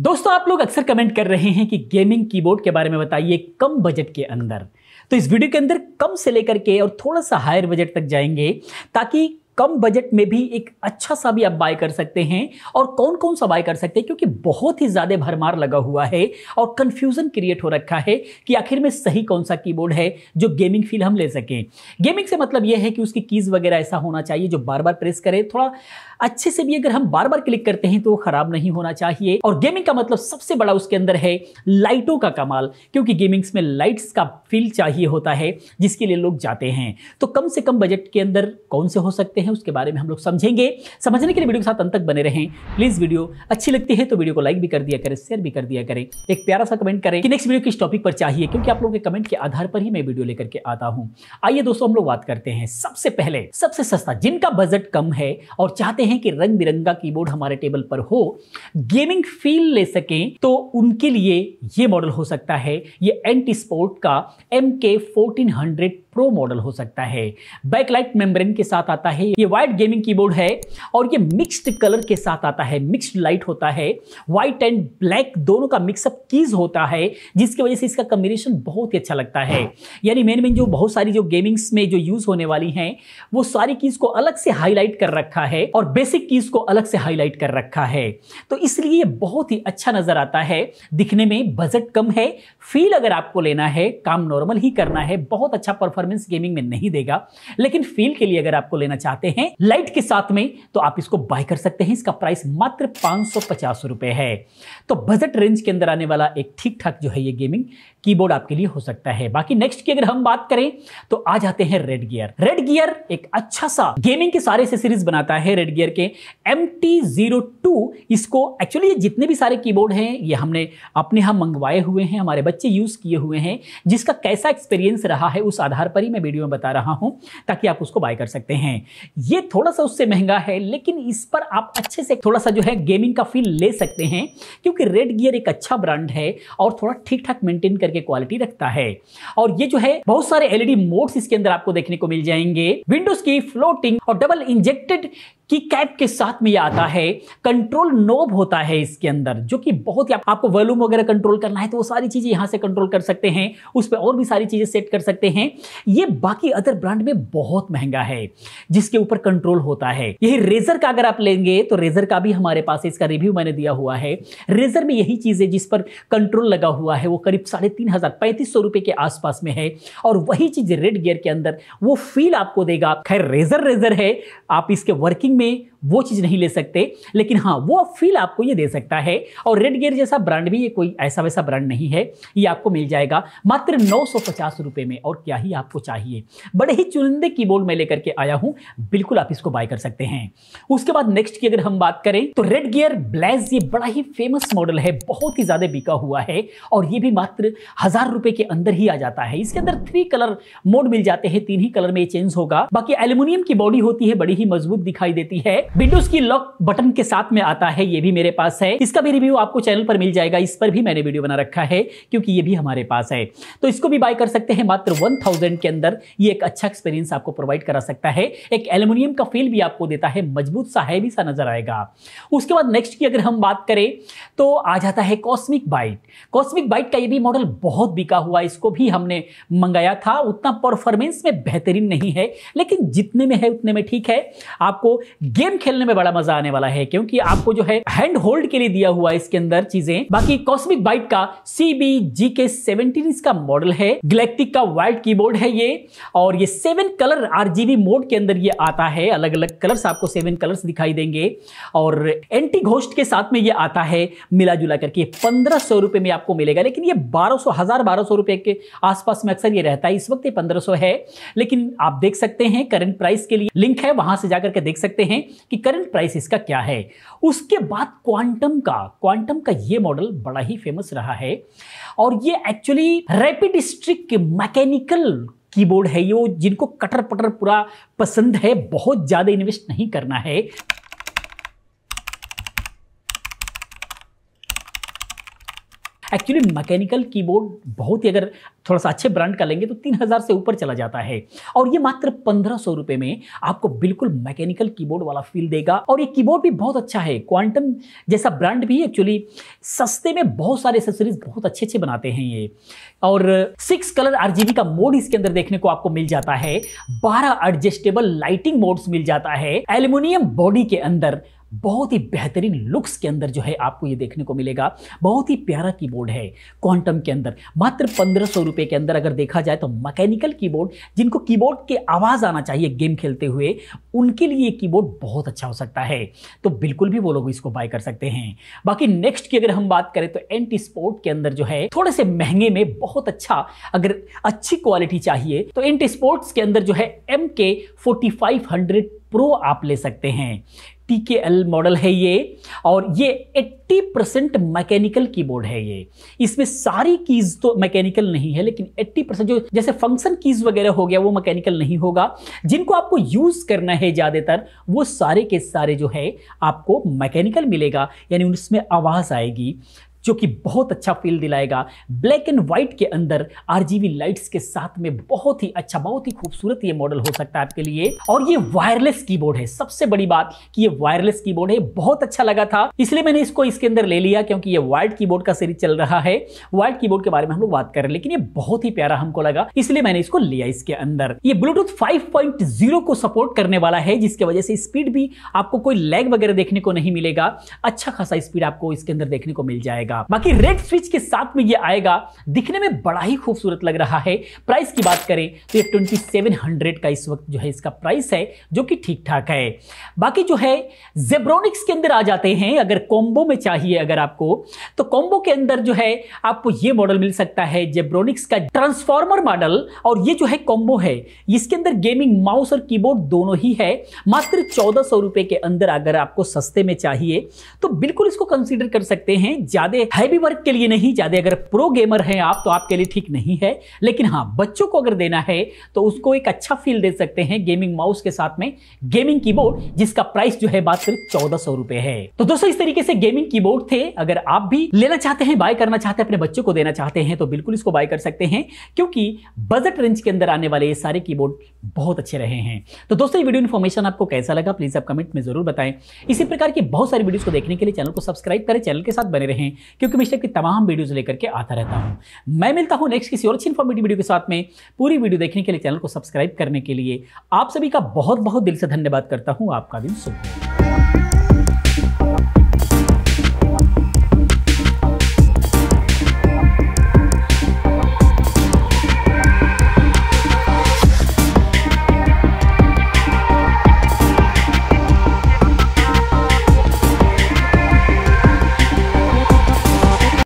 दोस्तों आप लोग अक्सर कमेंट कर रहे हैं कि गेमिंग कीबोर्ड के बारे में बताइए कम बजट के अंदर तो इस वीडियो के अंदर कम से लेकर के और थोड़ा सा हायर बजट तक जाएंगे ताकि कम बजट में भी एक अच्छा सा भी आप बाय कर सकते हैं और कौन कौन सा बाय कर सकते हैं क्योंकि बहुत ही ज़्यादा भरमार लगा हुआ है और कंफ्यूजन क्रिएट हो रखा है कि आखिर में सही कौन सा कीबोर्ड है जो गेमिंग फील हम ले सकें गेमिंग से मतलब यह है कि उसकी कीज़ वगैरह ऐसा होना चाहिए जो बार बार प्रेस करें थोड़ा अच्छे से भी अगर हम बार बार क्लिक करते हैं तो खराब नहीं होना चाहिए और गेमिंग का मतलब सबसे बड़ा उसके अंदर है लाइटों का कमाल क्योंकि गेमिंग्स में लाइट्स का फील चाहिए होता है जिसके लिए लोग जाते हैं तो कम से कम बजट के अंदर कौन से हो सकते हैं उसके बारे में हम लोग समझेंगे समझने के लिए वीडियो के साथ अंत तक बने रहें प्लीज वीडियो अच्छी लगती है तो वीडियो को लाइक भी कर दिया करें शेयर भी कर दिया करें एक प्यारा सा कमेंट करें कि नेक्स्ट वीडियो किस टॉपिक पर चाहिए क्योंकि आप लोगों के कमेंट के आधार पर ही मैं वीडियो लेकर के आता हूं आइए दोस्तों हम लोग बात करते हैं सबसे पहले सबसे सस्ता जिनका बजट कम है और चाहते हैं हैं कि रंग बिरंगा कीबोर्ड हमारे टेबल पर हो गेमिंग फील ले सकें तो उनके लिए ये मॉडल हो सकता है ये एंटी स्पोर्ट का M K fourteen hundred pro model हो सकता है बैकलाइट मेम्ब्रेन के साथ आता है ये वाइट गेमिंग कीबोर्ड है और ये मिक्स्ड कलर के साथ आता है मिक्स्ड लाइट होता है व्हाइट एंड ब्लैक दोनों का मिक्सअप कीज होता है जिसकी वजह से इसका कम्बिनेशन बहुत ही अच्छा लगता है यानी मेन मेन जो बहुत सारी जो गेमिंग्स में जो यूज होने वाली हैं वो सारी कीज को अलग से हाईलाइट कर रखा है और बेसिक कीज को अलग से हाईलाइट कर रखा है तो इसलिए ये बहुत ही अच्छा नजर आता है दिखने में बजट कम है फील अगर आपको लेना है काम नॉर्मल ही करना है बहुत अच्छा परफॉर्म परफॉर्मेंस गेमिंग में नहीं देगा लेकिन फील के लिए अगर आपको लेना चाहते हैं लाइट के साथ में तो आप इसको बाय कर सकते हैं इसका प्राइस मात्र पांच है तो बजट रेंज के अंदर आने वाला एक ठीक ठाक जो है ये गेमिंग कीबोर्ड आपके लिए हो सकता है बाकी नेक्स्ट की अगर हम बात करें तो आ जाते हैं रेड गियर रेड गियर एक अच्छा सा गेमिंग के सारे से सीरीज बनाता है रेड गियर के एम इसको एक्चुअली ये जितने भी सारे कीबोर्ड हैं ये हमने अपने यहां मंगवाए हुए हैं हमारे बच्चे यूज किए हुए हैं जिसका कैसा एक्सपीरियंस रहा है उस आधार पर ही मैं वीडियो में बता रहा हूं ताकि आप उसको बाय कर सकते हैं ये थोड़ा सा उससे महंगा है लेकिन इस पर आप अच्छे से थोड़ा सा जो है गेमिंग का फील ले सकते हैं क्योंकि रेड गियर एक अच्छा ब्रांड है और थोड़ा ठीक ठाक मेंटेन करके क्वालिटी रखता है और ये जो है बहुत सारे एलईडी मोड्स e इसके अंदर आपको देखने को मिल जाएंगे विंडोज की फ्लोटिंग और डबल इंजेक्टेड की कैप के साथ में ये आता है कंट्रोल नोब होता है इसके अंदर जो कि बहुत ही आप, आपको वॉल्यूम वगैरह कंट्रोल करना है तो वो सारी चीज़ें यहां से कंट्रोल कर सकते हैं उस पर और भी सारी चीज़ें सेट कर सकते हैं ये बाकी अदर ब्रांड में बहुत महंगा है जिसके ऊपर कंट्रोल होता है यही रेजर का अगर आप लेंगे तो रेजर का भी हमारे पास इसका रिव्यू मैंने दिया हुआ है रेजर में यही चीज़ है जिस पर कंट्रोल लगा हुआ है वो करीब साढ़े तीन हज़ार पैंतीस सौ रुपए के आसपास में है और वही चीज़ रेड गियर के अंदर वो फील आपको देगा खैर रेजर रेजर है आप इसके वर्किंग में में वो चीज़ नहीं ले सकते लेकिन हाँ वो फील आपको ये दे सकता है और रेड गियर जैसा ब्रांड भी ये कोई ऐसा वैसा ब्रांड नहीं है ये आपको मिल जाएगा मात्र नौ सौ में और क्या ही आपको चाहिए बड़े ही चुनिंदे कीबोर्ड में लेकर के आया हूँ बिल्कुल आप इसको बाय कर सकते हैं उसके बाद नेक्स्ट की अगर हम बात करें तो रेड गियर ब्लैज ये बड़ा ही फेमस मॉडल है बहुत ही ज़्यादा बिका हुआ है और ये भी मात्र हज़ार रुपए के अंदर ही आ जाता है इसके अंदर थ्री कलर मोड मिल जाते हैं तीन ही कलर में ये चेंज होगा बाकी एल्यूमिनियम की बॉडी होती है बड़ी ही मजबूत दिखाई देती है विंडोज की लॉक बटन के साथ में आता है ये भी मेरे पास है इसका भी रिव्यू आपको चैनल पर मिल जाएगा इस पर भी मैंने वीडियो बना रखा है क्योंकि ये भी हमारे पास है तो इसको भी बाय कर सकते हैं मात्र वन थाउजेंड के अंदर ये एक अच्छा एक्सपीरियंस आपको प्रोवाइड करा सकता है एक एल्यूमिनियम का फील भी आपको देता है मजबूत सा है भी सा नजर आएगा उसके बाद नेक्स्ट की अगर हम बात करें तो आ जाता है कॉस्मिक बाइट कॉस्मिक बाइट का ये भी मॉडल बहुत बिका हुआ इसको भी हमने मंगाया था उतना परफॉर्मेंस में बेहतरीन नहीं है लेकिन जितने में है उतने में ठीक है आपको गेम खेलने में बड़ा मजा आने वाला है क्योंकि आपको जो है हैंड होल्ड के लिए दिया हुआ इसके अंदर चीजें बाकी कॉस्मिक बाइट का सी बी जी के सेवनटीन इसका मॉडल है गलेक्टिक का वाइट कीबोर्ड है ये और ये सेवन कलर आर मोड के अंदर ये आता है अलग अलग कलर्स आपको सेवन कलर्स दिखाई देंगे और एंटी घोष्ट के साथ में ये आता है मिला जुला करके पंद्रह सौ रुपए में आपको मिलेगा लेकिन ये बारह सौ हजार बारह सौ रुपए के आसपास में अक्सर ये रहता है इस वक्त ये पंद्रह सौ है लेकिन आप देख सकते हैं करंट प्राइस के लिए लिंक है वहां से जाकर के देख सकते हैं कि करंट प्राइस इसका क्या है उसके बाद क्वांटम का क्वांटम का ये मॉडल बड़ा ही फेमस रहा है और ये actually rapid strike mechanical keyboard है ये जिनको कटर पटर पूरा पसंद है बहुत ज़्यादा इन्वेस्ट नहीं करना है एक्चुअली मैकेनिकल कीबोर्ड बहुत ही अगर थोड़ा सा अच्छे ब्रांड का लेंगे तो तीन हज़ार से ऊपर चला जाता है और ये मात्र पंद्रह सौ रुपये में आपको बिल्कुल मैकेनिकल कीबोर्ड वाला फील देगा और ये कीबोर्ड भी बहुत अच्छा है क्वांटम जैसा ब्रांड भी एक्चुअली सस्ते में बहुत सारे एसेसरीज बहुत अच्छे अच्छे बनाते हैं ये और सिक्स कलर बी का मोड इसके अंदर देखने को आपको मिल जाता है बारह एडजस्टेबल लाइटिंग मोड्स मिल जाता है एल्यूमिनियम बॉडी के अंदर बहुत ही बेहतरीन लुक्स के अंदर जो है आपको ये देखने को मिलेगा बहुत ही प्यारा कीबोर्ड है क्वांटम के अंदर मात्र पंद्रह सौ रुपये के अंदर अगर देखा जाए तो मैकेनिकल कीबोर्ड जिनको कीबोर्ड के आवाज़ आना चाहिए गेम खेलते हुए उनके लिए कीबोर्ड बहुत अच्छा हो सकता है तो बिल्कुल भी वो लोग इसको बाय कर सकते हैं बाकी नेक्स्ट की अगर हम बात करें तो एंटी स्पोर्ट के अंदर जो है थोड़े से महंगे में बहुत अच्छा अगर अच्छी क्वालिटी चाहिए तो एंटी स्पोर्ट्स के अंदर जो है एम के फोर्टी फाइव हंड्रेड प्रो आप ले सकते हैं टी मॉडल है ये और ये 80 परसेंट मैकेनिकल कीबोर्ड है ये इसमें सारी कीज तो मैकेनिकल नहीं है लेकिन 80 परसेंट जो जैसे फंक्शन कीज वगैरह हो गया वो मैकेनिकल नहीं होगा जिनको आपको यूज करना है ज़्यादातर वो सारे के सारे जो है आपको मैकेनिकल मिलेगा यानी उसमें आवाज़ आएगी जो कि बहुत अच्छा फील दिलाएगा ब्लैक एंड व्हाइट के अंदर आरजीबी लाइट्स के साथ में बहुत ही अच्छा बहुत ही खूबसूरत ये मॉडल हो सकता है आपके लिए और ये वायरलेस कीबोर्ड है सबसे बड़ी बात कि ये वायरलेस कीबोर्ड है बहुत अच्छा लगा था इसलिए मैंने इसको इसके अंदर ले लिया क्योंकि ये वाइट कीबोर्ड का सीरीज चल रहा है वाइट कीबोर्ड के बारे में हम लोग बात कर रहे हैं लेकिन ये बहुत ही प्यारा हमको लगा इसलिए मैंने इसको लिया इसके अंदर ये ब्लूटूथ फाइव को सपोर्ट करने वाला है जिसकी वजह से स्पीड भी आपको कोई लैग वगैरह देखने को नहीं मिलेगा अच्छा खासा स्पीड आपको इसके अंदर देखने को मिल जाएगा मिलेगा बाकी रेड स्विच के साथ में ये आएगा दिखने में बड़ा ही खूबसूरत लग रहा है प्राइस की बात करें तो ये 2700 का इस वक्त जो है इसका प्राइस है जो कि ठीक ठाक है बाकी जो है जेब्रोनिक्स के अंदर आ जाते हैं अगर कॉम्बो में चाहिए अगर आपको तो कॉम्बो के अंदर जो है आपको ये मॉडल मिल सकता है जेब्रोनिक्स का ट्रांसफॉर्मर मॉडल और ये जो है कॉम्बो है इसके अंदर गेमिंग माउस और कीबोर्ड दोनों ही है मात्र चौदह रुपए के अंदर अगर आपको सस्ते में चाहिए तो बिल्कुल इसको कंसिडर कर सकते हैं ज्यादा हैवी वर्क के लिए नहीं ज़्यादा अगर प्रो गेमर हैं आप तो आपके लिए ठीक नहीं है लेकिन हाँ बच्चों को अगर देना है तो उसको एक अच्छा फील दे सकते हैं गेमिंग माउस के साथ में गेमिंग कीबोर्ड जिसका प्राइस जो है बात करें चौदह सौ रुपए है तो दोस्तों इस तरीके से गेमिंग कीबोर्ड थे अगर आप भी लेना चाहते हैं बाय करना चाहते हैं अपने बच्चों को देना चाहते हैं तो बिल्कुल इसको बाय कर सकते हैं क्योंकि बजट रेंज के अंदर आने वाले ये सारे कीबोर्ड बहुत अच्छे रहे हैं तो दोस्तों ये वीडियो इन्फॉर्मेशन आपको कैसा लगा प्लीज आप कमेंट में जरूर बताएं इसी प्रकार की बहुत सारी वीडियोस को देखने के लिए चैनल को सब्सक्राइब करें चैनल के साथ बने रहें क्योंकि मैं इस टाइप की तमाम वीडियोज़ लेकर के आता रहता हूँ मैं मिलता हूँ नेक्स्ट किसी और अच्छी इन्फॉर्मेटिव वीडियो के साथ में पूरी वीडियो देखने के लिए चैनल को सब्सक्राइब करने के लिए आप सभी का बहुत बहुत दिल से धन्यवाद करता हूँ आपका दिन शुभ